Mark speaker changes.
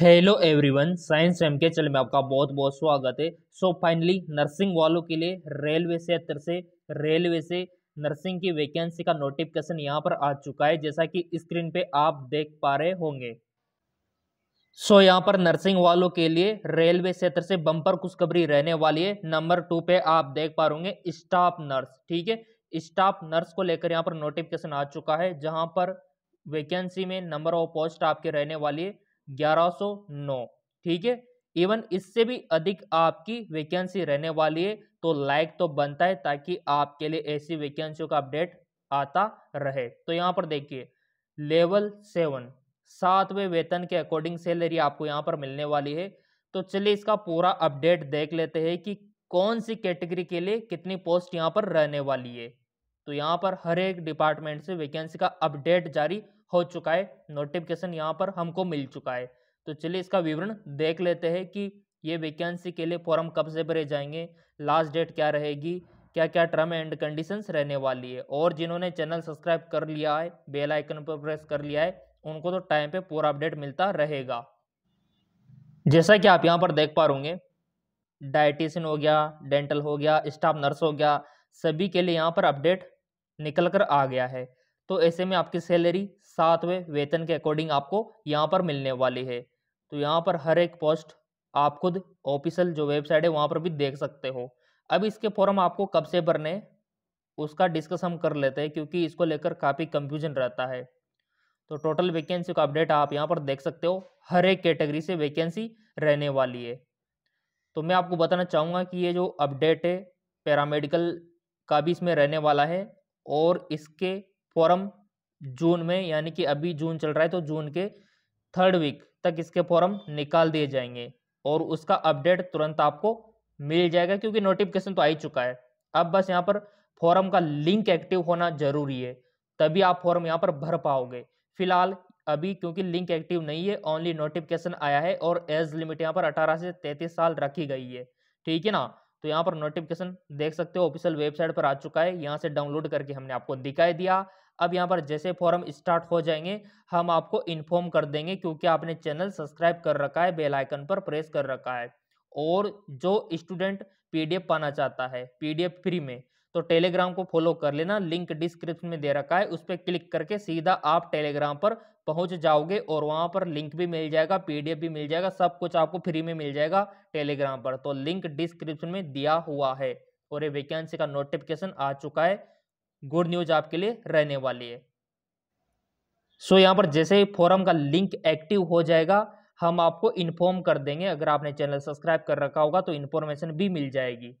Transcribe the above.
Speaker 1: hello everyone science M के चल में आपका बहुत बहुत स्वागत है सो फाइनली नर्सिंग वालों के लिए रेलवे क्षेत्र से रेलवे से नर्सिंग की वैकेंसी का नोटिफिकेशन यहां पर आ चुका है जैसा कि स्क्रीन पे आप देख पा रहे होंगे सो so, यहाँ पर नर्सिंग वालों के लिए रेलवे क्षेत्र से बम्पर खुशखबरी रहने वाली है नंबर टू पे आप देख पा रहे स्टाफ नर्स ठीक है स्टाफ नर्स को लेकर यहाँ पर नोटिफिकेशन आ चुका है जहाँ पर वैकेंसी में नंबर ऑफ पोस्ट आपके रहने वाली है 1109 ठीक है इवन इससे भी अधिक आपकी वैकेंसी रहने वाली है तो लाइक तो बनता है ताकि आपके लिए ऐसी वैकेंसियों का अपडेट आता रहे तो यहाँ पर देखिए लेवल सेवन सातवें वेतन के अकॉर्डिंग सैलरी आपको यहाँ पर मिलने वाली है तो चलिए इसका पूरा अपडेट देख लेते हैं कि कौन सी कैटेगरी के लिए कितनी पोस्ट यहाँ पर रहने वाली है तो यहाँ पर हर एक डिपार्टमेंट से वैकेंसी का अपडेट जारी हो चुका है नोटिफिकेशन यहाँ पर हमको मिल चुका है तो चलिए इसका विवरण देख लेते हैं कि ये वैकेंसी के लिए फॉर्म कब से भरे जाएंगे लास्ट डेट क्या रहेगी क्या क्या टर्म एंड कंडीशंस रहने वाली है और जिन्होंने चैनल सब्सक्राइब कर लिया है बेल आइकन पर प्रेस कर लिया है उनको तो टाइम पे पूरा अपडेट मिलता रहेगा जैसा कि आप यहाँ पर देख पा रूंगे डाइटिशियन हो गया डेंटल हो गया स्टाफ नर्स हो गया सभी के लिए यहाँ पर अपडेट निकल कर आ गया है तो ऐसे में आपकी सैलरी सातवें वेतन के अकॉर्डिंग आपको यहाँ पर मिलने वाली है तो यहाँ पर हर एक पोस्ट आप खुद ऑफिशियल जो वेबसाइट है वहाँ पर भी देख सकते हो अब इसके फॉर्म आपको कब से भरने उसका डिस्कस हम कर लेते हैं क्योंकि इसको लेकर काफ़ी कंफ्यूजन रहता है तो टोटल वैकेंसी का अपडेट आप यहाँ पर देख सकते हो हर एक कैटेगरी से वैकेंसी रहने वाली है तो मैं आपको बताना चाहूँगा कि ये जो अपडेट है पैरामेडिकल का भी इसमें रहने वाला है और इसके फॉर्म जून में यानी कि अभी जून चल रहा है तो जून के थर्ड वीक तक इसके फॉर्म निकाल दिए जाएंगे और उसका अपडेट तुरंत आपको मिल जाएगा क्योंकि नोटिफिकेशन तो आ ही चुका है अब बस यहाँ पर फॉर्म का लिंक एक्टिव होना जरूरी है तभी आप फॉर्म यहाँ पर भर पाओगे फिलहाल अभी क्योंकि लिंक एक्टिव नहीं है ओनली नोटिफिकेशन आया है और एज लिमिट यहाँ पर 18 से 33 साल रखी गई है ठीक है ना तो यहाँ पर नोटिफिकेशन देख सकते हो ऑफिशियल वेबसाइट पर आ चुका है यहाँ से डाउनलोड करके हमने आपको दिखाई दिया अब यहाँ पर जैसे फॉर्म स्टार्ट हो जाएंगे हम आपको इन्फॉर्म कर देंगे क्योंकि आपने चैनल सब्सक्राइब कर रखा है बेल आइकन पर प्रेस कर रखा है और जो स्टूडेंट पीडीएफ पाना चाहता है पीडीएफ फ्री में तो टेलीग्राम को फॉलो कर लेना लिंक डिस्क्रिप्शन में दे रखा है उस पर क्लिक करके सीधा आप टेलीग्राम पर पहुंच जाओगे और वहां पर लिंक भी मिल जाएगा पीडीएफ भी मिल जाएगा सब कुछ आपको फ्री में मिल जाएगा टेलीग्राम पर तो लिंक डिस्क्रिप्शन में दिया हुआ है और ये वैकेंसी का नोटिफिकेशन आ चुका है गुड न्यूज आपके लिए रहने वाली है सो so, यहाँ पर जैसे ही फोरम का लिंक एक्टिव हो जाएगा हम आपको इन्फॉर्म कर देंगे अगर आपने चैनल सब्सक्राइब कर रखा होगा तो इन्फॉर्मेशन भी मिल जाएगी